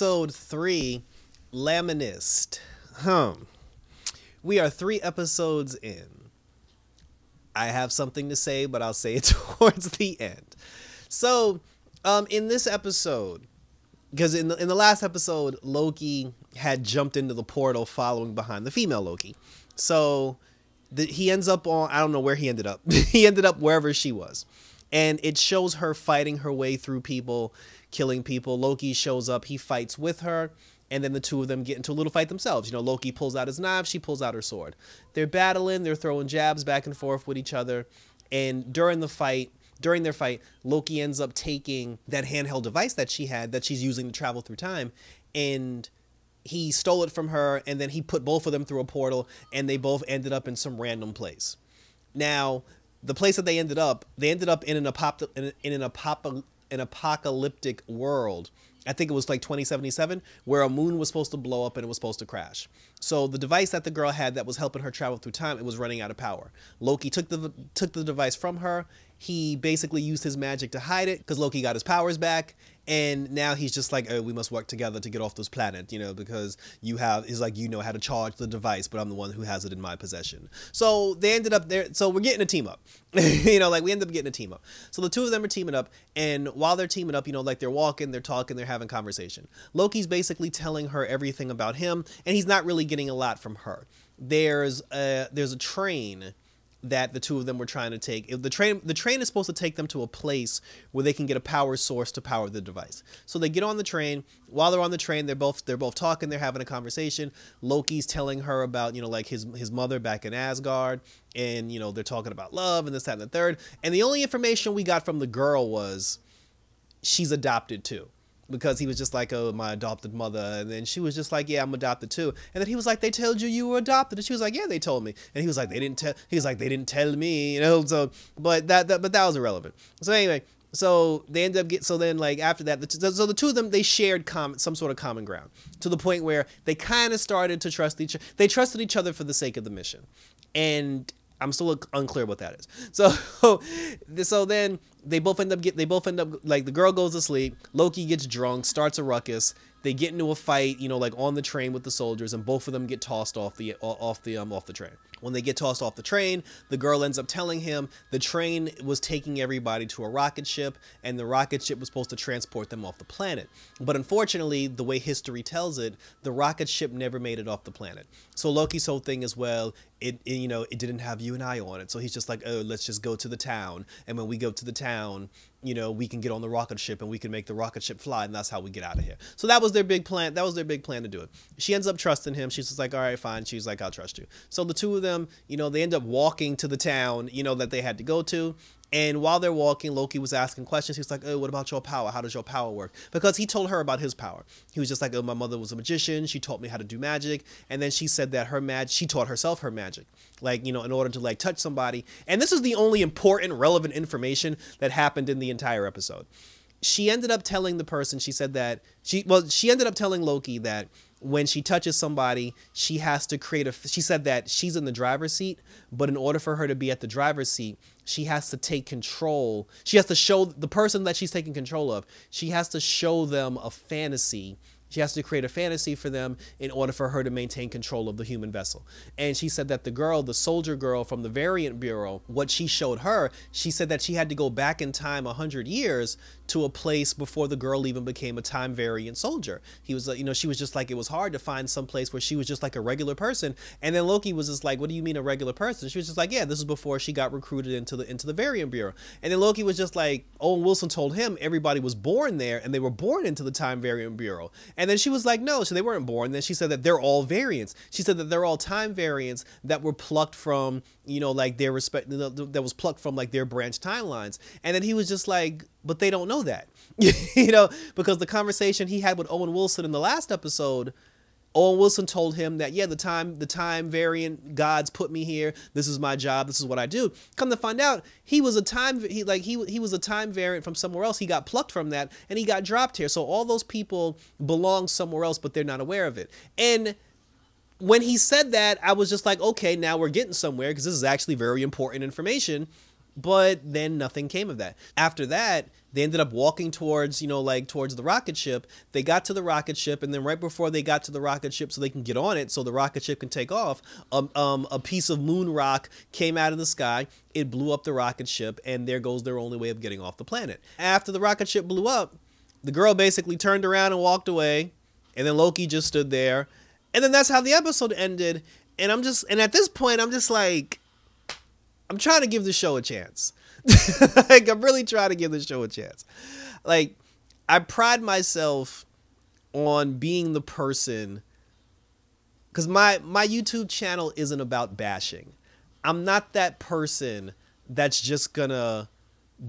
episode three, Laminist. Hum. We are three episodes in. I have something to say, but I'll say it towards the end. So, um, in this episode, because in the, in the last episode, Loki had jumped into the portal following behind the female Loki. So, the, he ends up on, I don't know where he ended up. he ended up wherever she was and it shows her fighting her way through people, killing people. Loki shows up, he fights with her, and then the two of them get into a little fight themselves. You know, Loki pulls out his knife, she pulls out her sword. They're battling, they're throwing jabs back and forth with each other, and during the fight, during their fight, Loki ends up taking that handheld device that she had that she's using to travel through time and he stole it from her and then he put both of them through a portal and they both ended up in some random place. Now, the place that they ended up, they ended up in an apop in, in an apop an apocalyptic world. I think it was like 2077, where a moon was supposed to blow up and it was supposed to crash. So the device that the girl had that was helping her travel through time, it was running out of power. Loki took the took the device from her he basically used his magic to hide it because Loki got his powers back. And now he's just like, oh, we must work together to get off this planet, you know, because you have, he's like, you know how to charge the device, but I'm the one who has it in my possession. So they ended up there. So we're getting a team up, you know, like we end up getting a team up. So the two of them are teaming up. And while they're teaming up, you know, like they're walking, they're talking, they're having conversation. Loki's basically telling her everything about him, and he's not really getting a lot from her. There's a, there's a train that the two of them were trying to take. the train the train is supposed to take them to a place where they can get a power source to power the device. So they get on the train. While they're on the train, they're both they're both talking, they're having a conversation. Loki's telling her about, you know, like his his mother back in Asgard and, you know, they're talking about love and this that and the third. And the only information we got from the girl was she's adopted too because he was just like, oh, my adopted mother. And then she was just like, yeah, I'm adopted too. And then he was like, they told you you were adopted. And she was like, yeah, they told me. And he was like, they didn't tell. He was like, they didn't tell me. You know, so but that, that but that was irrelevant. So anyway, so they end up get so then like after that, the so the two of them they shared com some sort of common ground to the point where they kind of started to trust each. They trusted each other for the sake of the mission, and I'm still unclear what that is. So so then they both end up get they both end up like the girl goes to sleep loki gets drunk starts a ruckus they get into a fight you know like on the train with the soldiers and both of them get tossed off the off the um off the train when they get tossed off the train the girl ends up telling him the train was taking everybody to a rocket ship and the rocket ship was supposed to transport them off the planet but unfortunately the way history tells it the rocket ship never made it off the planet so loki's whole thing as well it, it you know it didn't have you and i on it so he's just like oh let's just go to the town and when we go to the town town, you know, we can get on the rocket ship and we can make the rocket ship fly, and that's how we get out of here. So that was their big plan. That was their big plan to do it. She ends up trusting him. She's just like, all right, fine. She's like, I'll trust you. So the two of them, you know, they end up walking to the town, you know, that they had to go to. And while they're walking, Loki was asking questions. He was like, Oh, what about your power? How does your power work? Because he told her about his power. He was just like, Oh, my mother was a magician. She taught me how to do magic. And then she said that her mag she taught herself her magic. Like, you know, in order to like touch somebody. And this is the only important, relevant information that happened in the entire episode. She ended up telling the person, she said that she well, she ended up telling Loki that when she touches somebody, she has to create a. She said that she's in the driver's seat, but in order for her to be at the driver's seat, she has to take control. She has to show the person that she's taking control of, she has to show them a fantasy she has to create a fantasy for them in order for her to maintain control of the human vessel. And she said that the girl, the soldier girl from the Variant Bureau, what she showed her, she said that she had to go back in time 100 years to a place before the girl even became a time variant soldier. He was like, uh, you know, she was just like, it was hard to find some place where she was just like a regular person. And then Loki was just like, what do you mean a regular person? She was just like, yeah, this is before she got recruited into the into the Variant Bureau. And then Loki was just like, Owen Wilson told him everybody was born there and they were born into the time variant bureau. And then she was like, no, so they weren't born. Then she said that they're all variants. She said that they're all time variants that were plucked from, you know, like their respect, that was plucked from like their branch timelines. And then he was just like, but they don't know that, you know, because the conversation he had with Owen Wilson in the last episode Owen Wilson told him that, yeah, the time, the time variant gods put me here. This is my job. This is what I do. Come to find out, he was a time, he like he he was a time variant from somewhere else. He got plucked from that, and he got dropped here. So all those people belong somewhere else, but they're not aware of it. And when he said that, I was just like, okay, now we're getting somewhere because this is actually very important information. But then nothing came of that. After that, they ended up walking towards, you know, like towards the rocket ship. They got to the rocket ship, and then right before they got to the rocket ship, so they can get on it, so the rocket ship can take off, um, um, a piece of moon rock came out of the sky. It blew up the rocket ship, and there goes their only way of getting off the planet. After the rocket ship blew up, the girl basically turned around and walked away, and then Loki just stood there, and then that's how the episode ended. And I'm just, and at this point, I'm just like, I'm trying to give the show a chance. like I'm really trying to give this show a chance. Like I pride myself on being the person cuz my my YouTube channel isn't about bashing. I'm not that person that's just going to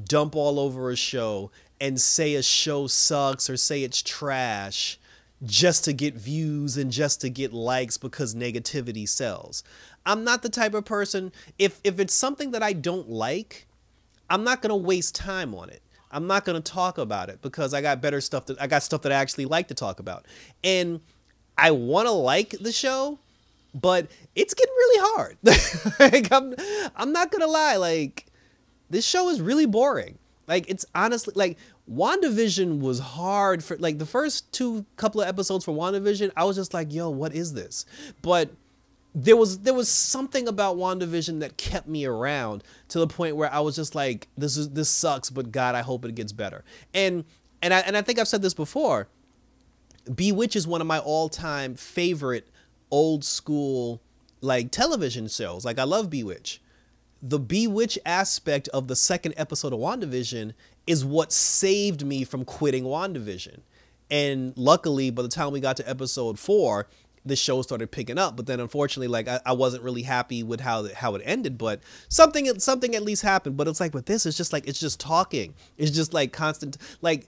dump all over a show and say a show sucks or say it's trash just to get views and just to get likes because negativity sells. I'm not the type of person if if it's something that I don't like, I'm not gonna waste time on it. I'm not gonna talk about it because I got better stuff that I got stuff that I actually like to talk about. And I wanna like the show, but it's getting really hard. like I'm I'm not gonna lie, like this show is really boring. Like it's honestly like WandaVision was hard for like the first two couple of episodes for WandaVision, I was just like, yo, what is this? But there was there was something about WandaVision that kept me around to the point where I was just like, this is this sucks, but God, I hope it gets better. And and I and I think I've said this before. Bewitch is one of my all-time favorite old school like television shows. Like I love Bewitch. The Bewitch aspect of the second episode of WandaVision is what saved me from quitting WandaVision. And luckily, by the time we got to episode four, the show started picking up. But then unfortunately, like I, I wasn't really happy with how the, how it ended. But something something at least happened. But it's like with this, it's just like it's just talking. It's just like constant like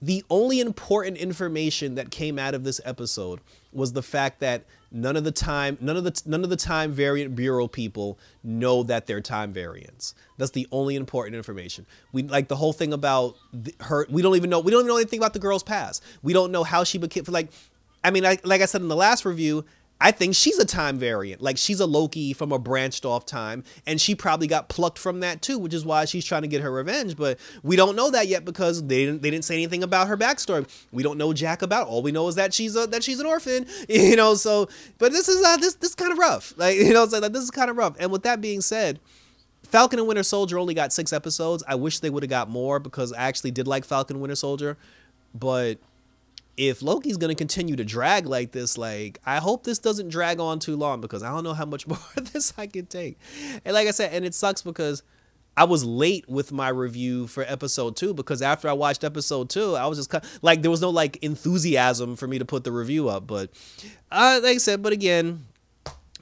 the only important information that came out of this episode was the fact that none of the time none of the none of the time variant bureau people know that they're time variants that's the only important information we like the whole thing about the, her we don't even know we don't even know anything about the girl's past we don't know how she became like I mean, I, like I said in the last review, I think she's a time variant. Like she's a Loki from a branched off time, and she probably got plucked from that too, which is why she's trying to get her revenge. But we don't know that yet because they didn't they didn't say anything about her backstory. We don't know Jack about. All we know is that she's a that she's an orphan, you know. So, but this is uh, this this kind of rough, like you know, so, like this is kind of rough. And with that being said. Falcon and Winter Soldier only got six episodes. I wish they would have got more because I actually did like Falcon and Winter Soldier, but if Loki's going to continue to drag like this, like I hope this doesn't drag on too long because I don't know how much more of this I can take. And like I said, and it sucks because I was late with my review for episode two because after I watched episode two, I was just kind of, like there was no like enthusiasm for me to put the review up. But uh, like I said, but again,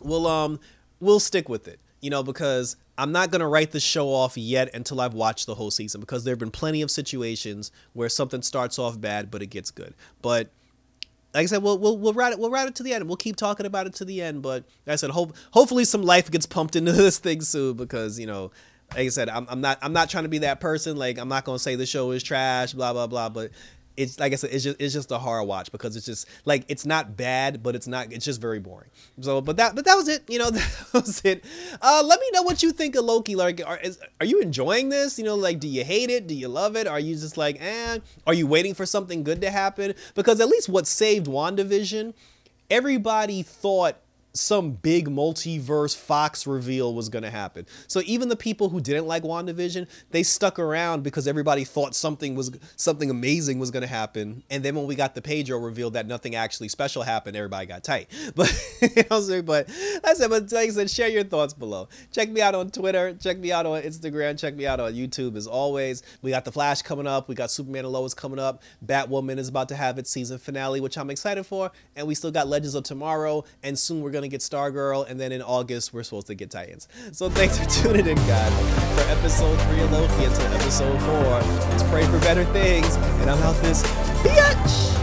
we'll um we'll stick with it you know, because I'm not going to write the show off yet until I've watched the whole season because there have been plenty of situations where something starts off bad but it gets good. But like I said, we'll we'll we'll ride it we'll ride it to the end. We'll keep talking about it to the end. But like I said, hope hopefully some life gets pumped into this thing soon because you know, like I said, I'm I'm not I'm not trying to be that person. Like I'm not gonna say the show is trash, blah blah blah. But it's like I said, it's just it's just a horror watch because it's just like it's not bad, but it's not it's just very boring. So, but that but that was it. You know, that was it. Uh, let me know what you think of Loki. Like, are is, are you enjoying this? You know, like, do you hate it? Do you love it? Are you just like, eh? Are you waiting for something good to happen? Because at least what saved Wandavision, everybody thought some big multiverse Fox reveal was going to happen. So even the people who didn't like WandaVision, they stuck around because everybody thought something was something amazing was going to happen. And then when we got the Pedro reveal that nothing actually special happened, everybody got tight. But you know, but I said, but like I said, share your thoughts below. Check me out on Twitter. Check me out on Instagram. Check me out on YouTube. As always, we got the Flash coming up. We got Superman and Lois coming up. Batwoman is about to have its season finale, which I'm excited for. And we still got Legends of Tomorrow. And soon we're gonna to get Stargirl, and then in August, we're supposed to get Titans. So thanks for tuning in, guys, for episode 3 of Loki until episode 4. Let's pray for better things, and I'm out this bitch!